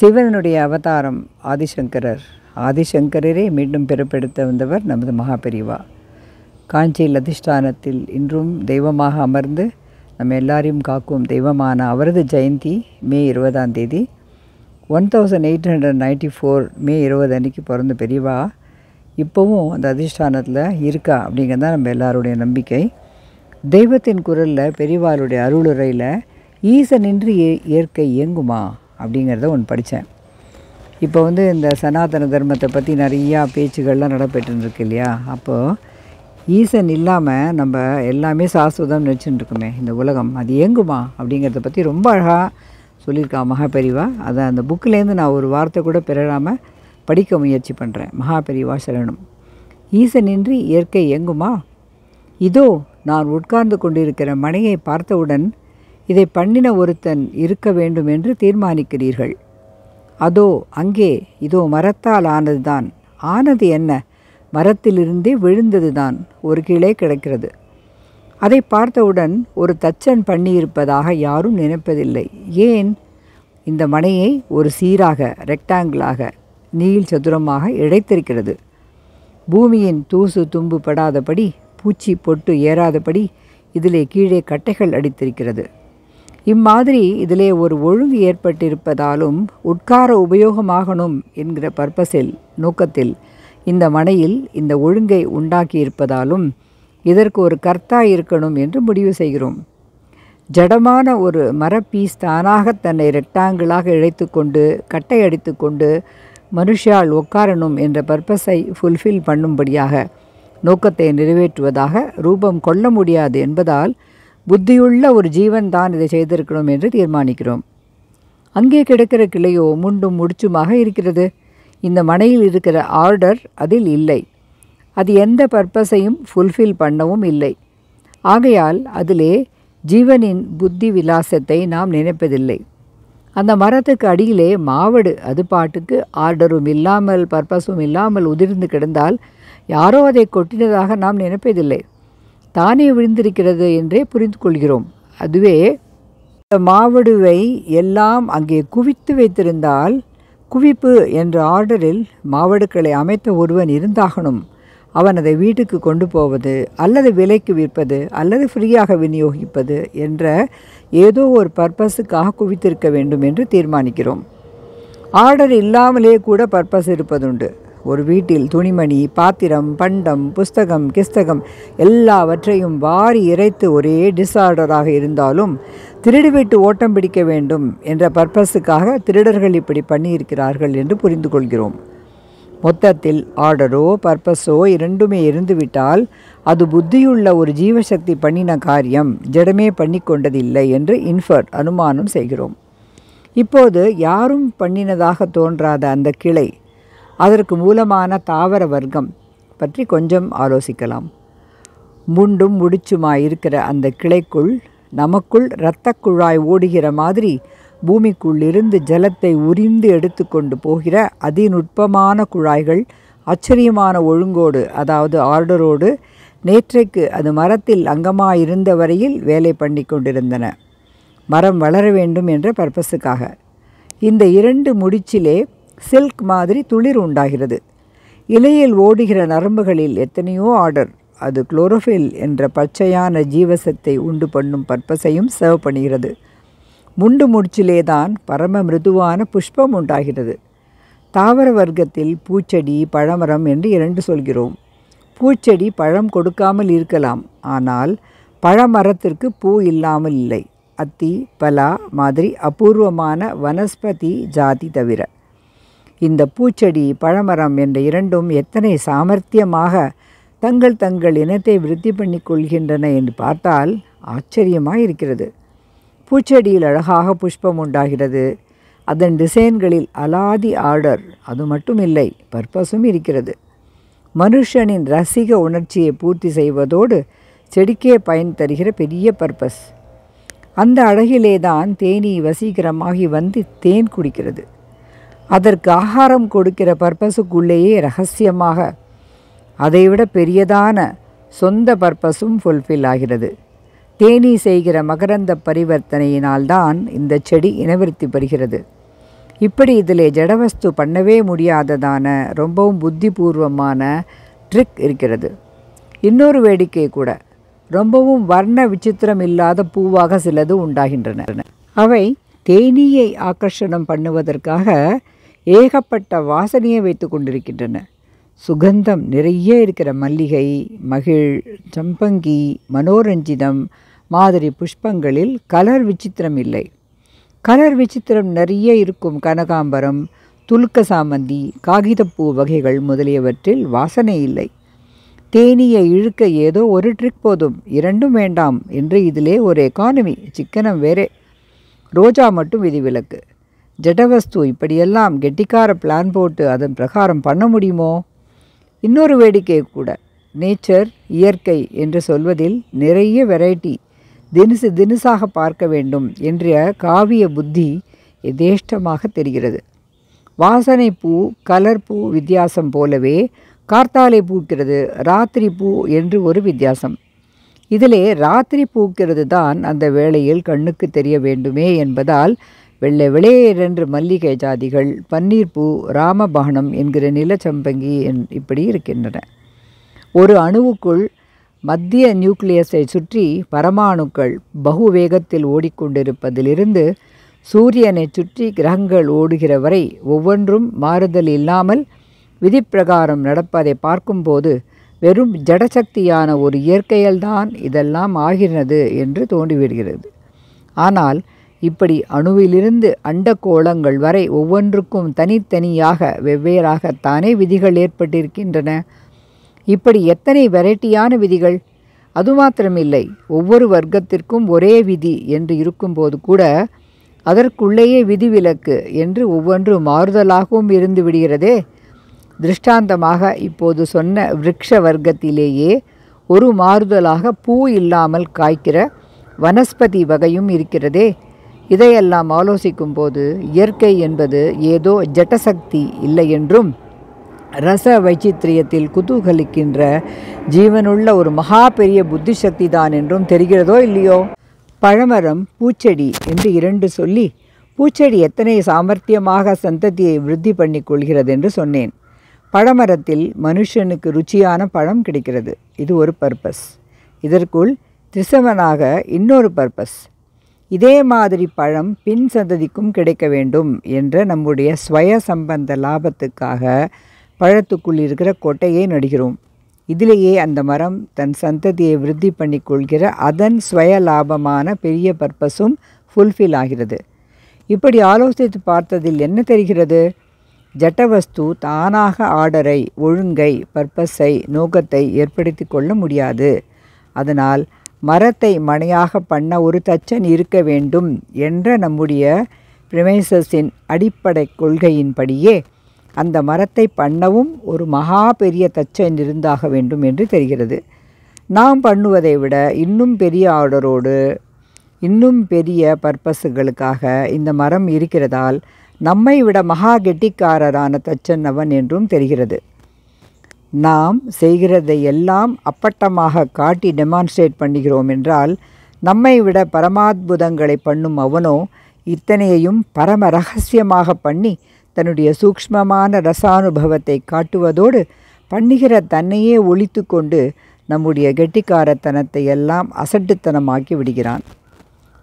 சிவனுடைய அவதாரம் ஆதிசங்கரர் ஆதிசங்கரரே மீண்டும் பிறப்பெடுத்த வந்தவர் நமது மகாபெரிவா காஞ்சியில் அதிஷ்டானத்தில் இன்றும் தெய்வமாக அமர்ந்து நம்ம எல்லாரையும் காக்கும் தெய்வமான அவரது ஜெயந்தி மே இருபதாம் தேதி one thousand eight hundred ninety four May இருபது அன்றைக்கி பிறந்த பெரியவா இப்போவும் அந்த அதிஷ்டானத்தில் இருக்கா அப்படிங்கிறது தான் நம்ம எல்லாருடைய நம்பிக்கை தெய்வத்தின் குரலில் பெரியவாளுடைய அருளுரையில் ஈசனின்றி இயற்கை இயங்குமா அப்படிங்கிறத ஒன்று படித்தேன் இப்போ வந்து இந்த சனாதன தர்மத்தை பற்றி நிறையா பேச்சுகள்லாம் நடைபெற்றுருக்கு இல்லையா அப்போது ஈசன் இல்லாமல் நம்ம எல்லாமே சாஸ்வதம் வச்சுட்டு இருக்கோமே இந்த உலகம் அது இயங்குமா அப்படிங்கிறத பற்றி ரொம்ப அழகாக சொல்லியிருக்கா மகாபெரிவா அதை அந்த புக்கிலேருந்து நான் ஒரு வார்த்தை கூட பெறாமல் படிக்க முயற்சி பண்ணுறேன் மகாபெரிவா சரணம் ஈசனின்றி இயற்கை இயங்குமா இதோ நான் உட்கார்ந்து கொண்டிருக்கிற மனையை பார்த்தவுடன் இதை பண்ணின ஒருத்தன் இருக்க வேண்டும் என்று தீர்மானிக்கிறீர்கள் அதோ அங்கே இதோ மரத்தால் ஆனதுதான் ஆனது என்ன மரத்திலிருந்தே விழுந்ததுதான் ஒரு கீழே கிடக்கிறது அதை பார்த்தவுடன் ஒரு தச்சன் பண்ணியிருப்பதாக யாரும் நினைப்பதில்லை ஏன் இந்த மனையை ஒரு சீராக ரெக்டாங்கிளாக நீள் சதுரமாக இழைத்திருக்கிறது பூமியின் தூசு தும்பு படாதபடி பூச்சி பொட்டு ஏறாதபடி இதிலே கீழே கட்டைகள் அடித்திருக்கிறது இம்மாதிரி இதிலே ஒரு ஒழுங்கு ஏற்பட்டிருப்பதாலும் உட்கார உபயோகமாகணும் என்கிற பர்பஸில் நோக்கத்தில் இந்த மனையில் இந்த ஒழுங்கை உண்டாக்கியிருப்பதாலும் இதற்கு ஒரு கர்த்தா இருக்கணும் என்று முடிவு செய்கிறோம் ஜடமான ஒரு மரப்பீஸ் தானாக தன்னை ரெக்டாங்கிளாக இழைத்து கொண்டு கட்டை அடித்து கொண்டு மனுஷால் உட்காரணும் என்ற பர்பஸை ஃபுல்ஃபில் பண்ணும்படியாக நோக்கத்தை நிறைவேற்றுவதாக ரூபம் கொள்ள முடியாது என்பதால் புத்தியுள்ள ஒரு ஜீவன் தான் இதை செய்திருக்கணும் என்று தீர்மானிக்கிறோம் அங்கே கிடக்கிற கிளையோ முண்டும் முடிச்சுமாக இருக்கிறது இந்த மனையில் இருக்கிற ஆர்டர் அதில் இல்லை அது எந்த பர்பஸையும் ஃபுல்ஃபில் பண்ணவும் இல்லை ஆகையால் அதிலே ஜீவனின் புத்தி விலாசத்தை நாம் நினைப்பதில்லை அந்த மரத்துக்கு அடியிலே மாவடு அது பாட்டுக்கு ஆர்டரும் இல்லாமல் பர்பஸும் இல்லாமல் உதிர்ந்து கிடந்தால் யாரோ அதை கொட்டினதாக நாம் நினைப்பதில்லை தானே விழுந்திருக்கிறது என்றே புரிந்து கொள்கிறோம் அதுவே மாவடுவை எல்லாம் அங்கே குவித்து வைத்திருந்தால் குவிப்பு என்ற ஆர்டரில் மாவடுக்களை அமைத்த ஒருவன் இருந்தாகணும் அவன் அதை வீட்டுக்கு கொண்டு போவது அல்லது விலைக்கு விற்பது அல்லது ஃப்ரீயாக விநியோகிப்பது என்ற ஏதோ ஒரு பர்பஸுக்காக குவித்திருக்க வேண்டும் என்று தீர்மானிக்கிறோம் ஆர்டர் இல்லாமலே கூட பர்பஸ் இருப்பதுண்டு ஒரு வீட்டில் துணிமணி பாத்திரம் பண்டம் புஸ்தகம் கிஸ்தகம் எல்லாவற்றையும் வாரி இறைத்து ஒரே டிஸார்டராக இருந்தாலும் திருடிவிட்டு ஓட்டம் பிடிக்க வேண்டும் என்ற பர்பஸுக்காக திருடர்கள் இப்படி பண்ணியிருக்கிறார்கள் என்று புரிந்து கொள்கிறோம் மொத்தத்தில் ஆர்டரோ பர்பஸோ இரண்டுமே இருந்துவிட்டால் அது புத்தியுள்ள ஒரு ஜீவசக்தி பண்ணின காரியம் ஜடமே பண்ணி கொண்டதில்லை என்று இன்ஃபர் அனுமானம் செய்கிறோம் இப்போது யாரும் பண்ணினதாக தோன்றாத அந்த கிளை அதற்கு மூலமான தாவர வர்க்கம் பற்றி கொஞ்சம் ஆலோசிக்கலாம் முண்டும் முடிச்சுமா இருக்கிற அந்த கிளைக்குள் நமக்குள் குழாய் ஓடுகிற மாதிரி பூமிக்குள்ளிருந்து ஜலத்தை உறிந்து எடுத்து கொண்டு போகிற அதிநுட்பமான குழாய்கள் ஆச்சரியமான ஒழுங்கோடு அதாவது ஆர்டரோடு நேற்றைக்கு அது மரத்தில் அங்கமாயிருந்த வரையில் வேலை பண்ணி கொண்டிருந்தன மரம் வளர வேண்டும் என்ற பர்பஸுக்காக இந்த இரண்டு முடிச்சிலே சில்க் மாதிரி துளிர் உண்டாகிறது இலையில் ஓடுகிற நரம்புகளில் எத்தனையோ ஆர்டர் அது குளோரோஃபில் என்ற பச்சையான ஜீவசத்தை உண்டு பண்ணும் பர்பஸையும் சர்வ் பண்ணுகிறது முண்டு முடிச்சிலே தான் பரம மிருதுவான புஷ்பம் உண்டாகிறது தாவர வர்க்கத்தில் பூச்செடி பழமரம் என்று இரண்டு சொல்கிறோம் பூச்செடி பழம் கொடுக்காமல் இருக்கலாம் ஆனால் பழமரத்திற்கு பூ இல்லாமல் இல்லை அத்தி பலா மாதிரி அபூர்வமான வனஸ்பதி ஜாதி தவிர இந்த பூச்செடி பழமரம் என்ற இரண்டும் எத்தனை சாமர்த்தியமாக தங்கள் தங்கள் இனத்தை விருத்தி பண்ணி கொள்கின்றன என்று பார்த்தால் ஆச்சரியமாக இருக்கிறது பூச்செடியில் அழகாக புஷ்பம் உண்டாகிறது அதன் டிசைன்களில் அலாதி ஆர்டர் அது மட்டும் இல்லை பர்பஸும் இருக்கிறது மனுஷனின் ரசிக உணர்ச்சியை பூர்த்தி செய்வதோடு செடிக்கே பயன் தருகிற பெரிய பர்பஸ் அந்த அழகிலே தான் தேனி வசீகரமாகி வந்து தேன் குடிக்கிறது அதற்கு ஆகாரம் கொடுக்கிற பர்பஸுக்குள்ளேயே ரகசியமாக அதைவிட பெரியதான சொந்த பர்பஸும் ஃபுல்ஃபில் ஆகிறது தேனி செய்கிற மகரந்த பரிவர்த்தனையினால்தான் இந்த செடி இனவிருத்தி பெறுகிறது இப்படி இதில் ஜடவஸ்து பண்ணவே முடியாததான ரொம்பவும் புத்திபூர்வமான ட்ரிக் இருக்கிறது இன்னொரு வேடிக்கை கூட ரொம்பவும் வர்ண விசித்திரம் இல்லாத பூவாக சிலது உண்டாகின்றன அவை தேனீயை ஆக்கர்ஷணம் பண்ணுவதற்காக ஏகப்பட்ட வாசனையை வைத்து கொண்டிருக்கின்றன சுகந்தம் நிறைய இருக்கிற மல்லிகை மகிழ் சம்பங்கி மனோரஞ்சிதம் மாதிரி புஷ்பங்களில் கலர் விசித்திரம் இல்லை கலர் விசித்திரம் நிறைய இருக்கும் கனகாம்பரம் துலுக்க சாமந்தி காகிதப்பூ வகைகள் முதலியவற்றில் வாசனை இல்லை தேனியை இழுக்க ஏதோ ஒரு ட்ரிக் போதும் இரண்டும் வேண்டாம் என்று இதிலே ஒரு எக்கானமி சிக்கனம் வேறே ரோஜா மட்டும் விதிவிலக்கு ஜடவஸ்து இப்படியெல்லாம் கெட்டிக்கார பிளான் போட்டு அதன் பிரகாரம் பண்ண முடியுமோ இன்னொரு வேடிக்கை கூட நேச்சர் இயற்கை என்று சொல்வதில் நிறைய வெரைட்டி தினுசு தினுசாக பார்க்க வேண்டும் என்ற காவிய புத்தி எதேஷ்டமாக தெரிகிறது வாசனை பூ கலர் பூ வித்தியாசம் போலவே கார்த்தாலை பூக்கிறது ராத்திரி பூ என்று ஒரு வித்தியாசம் இதிலே ராத்திரி பூக்கிறது தான் அந்த வேளையில் கண்ணுக்கு தெரிய வேண்டுமே என்பதால் வெள்ளை வெளியேர் மல்லிகை ஜாதிகள் பன்னீர்பூ ராமபானம் என்கிற நிலச்சம்பங்கி இப்படி இருக்கின்றன ஒரு அணுவுக்குள் மத்திய நியூக்ளியஸை சுற்றி பரமாணுக்கள் பகு வேகத்தில் ஓடிக்கொண்டிருப்பதிலிருந்து சூரியனை சுற்றி கிரகங்கள் ஓடுகிற வரை ஒவ்வொன்றும் மாறுதல் இல்லாமல் விதிப்பிரகாரம் நடப்பதை பார்க்கும்போது வெறும் ஜடசக்தியான ஒரு இயற்கையில்தான் இதெல்லாம் ஆகிறது என்று தோன்றிவிடுகிறது ஆனால் இப்படி அணுவிலிருந்து அண்டக்கோளங்கள் வரை ஒவ்வொன்றுக்கும் தனித்தனியாக வெவ்வேறாகத்தானே விதிகள் ஏற்பட்டிருக்கின்றன இப்படி எத்தனை வெரைட்டியான விதிகள் அது மாத்திரமில்லை ஒவ்வொரு வர்க்கத்திற்கும் ஒரே விதி என்று இருக்கும்போது கூட அதற்குள்ளேயே விதிவிலக்கு என்று ஒவ்வொன்று மாறுதலாகவும் இருந்து விடுகிறதே திருஷ்டாந்தமாக இப்போது சொன்ன விரக்ஷ வர்க்கத்திலேயே ஒரு மாறுதலாக பூ இல்லாமல் காய்க்கிற வனஸ்பதி வகையும் இருக்கிறதே இதையெல்லாம் ஆலோசிக்கும் போது இயற்கை என்பது ஏதோ ஜட்டசக்தி இல்லை என்றும் ரச வைச்சித்திரியத்தில் குதூகலிக்கின்ற ஜீவனுள்ள ஒரு மகா பெரிய புத்தி சக்தி தான் என்றும் தெரிகிறதோ இல்லையோ பழமரம் பூச்செடி என்று இரண்டு சொல்லி பூச்செடி எத்தனை சாமர்த்தியமாக சந்ததியை விருத்தி பண்ணி கொள்கிறது என்று சொன்னேன் பழமரத்தில் மனுஷனுக்கு ருச்சியான பழம் கிடைக்கிறது இது ஒரு பர்பஸ் இதற்குள் திருசவனாக இன்னொரு பர்பஸ் இதே மாதிரி பழம் பின் சந்ததிக்கும் கிடைக்க வேண்டும் என்ற நம்முடைய ஸ்வய சம்பந்த லாபத்துக்காக பழத்துக்குள் இருக்கிற கொட்டையை நடுகிறோம் இதிலேயே அந்த மரம் தன் சந்ததியை விருத்தி பண்ணி கொள்கிற அதன் ஸ்வய லாபமான பெரிய பர்பஸும் ஃபுல்ஃபில் ஆகிறது இப்படி ஆலோசித்து பார்த்ததில் என்ன தெரிகிறது ஜட்டவஸ்து தானாக ஆர்டரை ஒழுங்கை பர்பஸை நோக்கத்தை ஏற்படுத்தி கொள்ள முடியாது அதனால் மரத்தை மனையாக பண்ண ஒரு தச்சன் இருக்க வேண்டும் என்ற நம்முடைய பிரிமைசஸின் அடிப்படை கொள்கையின்படியே அந்த மரத்தை பண்ணவும் ஒரு மகா பெரிய தச்சன் இருந்தாக வேண்டும் என்று தெரிகிறது நாம் பண்ணுவதை விட இன்னும் பெரிய ஆர்டரோடு இன்னும் பெரிய பர்பஸுகளுக்காக இந்த மரம் இருக்கிறதால் நம்மை விட மகா கெட்டிக்காரரான தச்சன் அவன் என்றும் தெரிகிறது நாம் செய்கிறதை எல்லாம் அப்பட்டமாக காட்டி டெமான்ஸ்ட்ரேட் பண்ணுகிறோம் என்றால் நம்மை விட பரமாத்புதங்களை பண்ணும் அவனோ இத்தனையையும் பரம ரகசியமாக பண்ணி தன்னுடைய சூக்ஷ்மமான ரசானுபவத்தை காட்டுவதோடு பண்ணுகிற தன்னையே ஒழித்து கொண்டு நம்முடைய கெட்டிக்காரத்தனத்தை எல்லாம் அசட்டுத்தனமாக்கி விடுகிறான்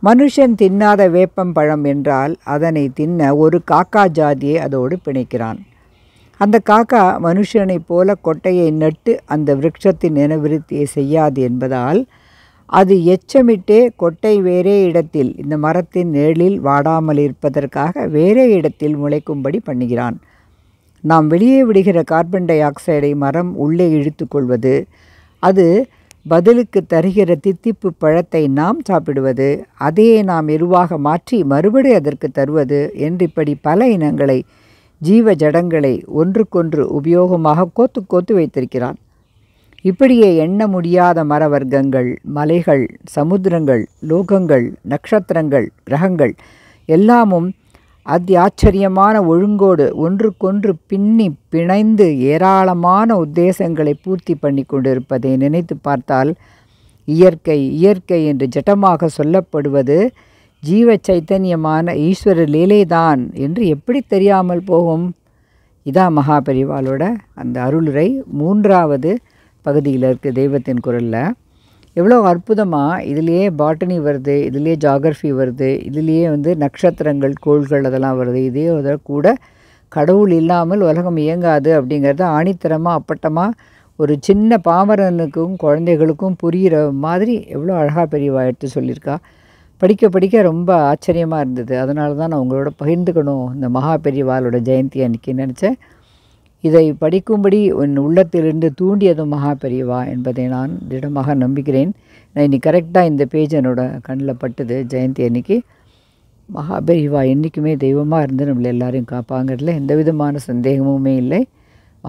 மனுஷன் தின்னாத வேப்பம் பழம் என்றால் அதனை தின்ன ஒரு காக்கா ஜாதியை அதோடு பிணைக்கிறான் அந்த காக்கா மனுஷனைப் போல கொட்டையை நட்டு அந்த விருட்சத்தின் இனவிருத்தியை செய்யாது என்பதால் அது எச்சமிட்டே கொட்டை வேறே இடத்தில் இந்த மரத்தின் நேழில் வாடாமல் இருப்பதற்காக வேறே இடத்தில் முளைக்கும்படி பண்ணுகிறான் நாம் வெளியே விடுகிற கார்பன் டை ஆக்சைடை மரம் உள்ளே இழுத்துக்கொள்வது அது பதிலுக்கு தருகிற தித்திப்பு பழத்தை நாம் சாப்பிடுவது அதையே நாம் எருவாக மாற்றி மறுபடி அதற்கு தருவது என்று இப்படி பல இனங்களை ஜீவ ஜடங்களை ஒன்றுக்கொன்று உபயோகமாக கோத்து கோத்து வைத்திருக்கிறான் இப்படியே எண்ண முடியாத மரவர்க்கங்கள் மலைகள் சமுத்திரங்கள் லோகங்கள் நட்சத்திரங்கள் கிரகங்கள் எல்லாமும் அத்தியாச்சரியமான ஒழுங்கோடு ஒன்றுக்கொன்று பின்னி பிணைந்து ஏராளமான உத்தேசங்களை பூர்த்தி பண்ணி கொண்டிருப்பதை நினைத்து பார்த்தால் இயற்கை இயற்கை என்று ஜட்டமாக சொல்லப்படுவது ஜீவ சைத்தன்யமான ஈஸ்வர லீலைதான் என்று எப்படி தெரியாமல் போகும் இதான் மகாபெரிவாலோட அந்த அருளுரை மூன்றாவது பகுதியில் இருக்குது தெய்வத்தின் குரலில் எவ்வளோ அற்புதமாக இதுலேயே பாட்டனி வருது இதுலேயே ஜாகிரஃபி வருது இதுலேயே வந்து நட்சத்திரங்கள் கோள்கள் அதெல்லாம் வருது இதே அதில் கூட கடவுள் இல்லாமல் உலகம் இயங்காது அப்படிங்கிறது ஆணித்தரமாக அப்பட்டமாக ஒரு சின்ன பாமரனுக்கும் குழந்தைகளுக்கும் புரிகிற மாதிரி எவ்வளோ அழகாக பெரியவா எடுத்து சொல்லியிருக்கா படிக்க படிக்க ரொம்ப ஆச்சரியமாக இருந்தது அதனால தான் நான் உங்களோட பகிர்ந்துக்கணும் இந்த மகா பெரியவாளோட ஜெயந்தி அன்றைக்கி நினச்சேன் இதை படிக்கும்படி என் உள்ளத்திலிருந்து தூண்டியதும் மகா பெரியவா என்பதை நான் திடமாக நம்புகிறேன் நான் இன்னைக்கு கரெக்டாக இந்த பேஜ் என்னோடய கண்ணில் பட்டுது ஜெயந்தி அன்னைக்கு மகா பெரியவா என்றைக்குமே தெய்வமாக இருந்து நம்மளை எல்லோரையும் காப்பாங்கிறதுல எந்த விதமான சந்தேகமுமே இல்லை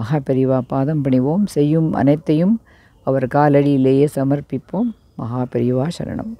மகா பெரியவா பாதம் பணிவோம் செய்யும் அனைத்தையும் அவர் காலடியிலேயே சமர்ப்பிப்போம் மகா பெரியவா சரணம்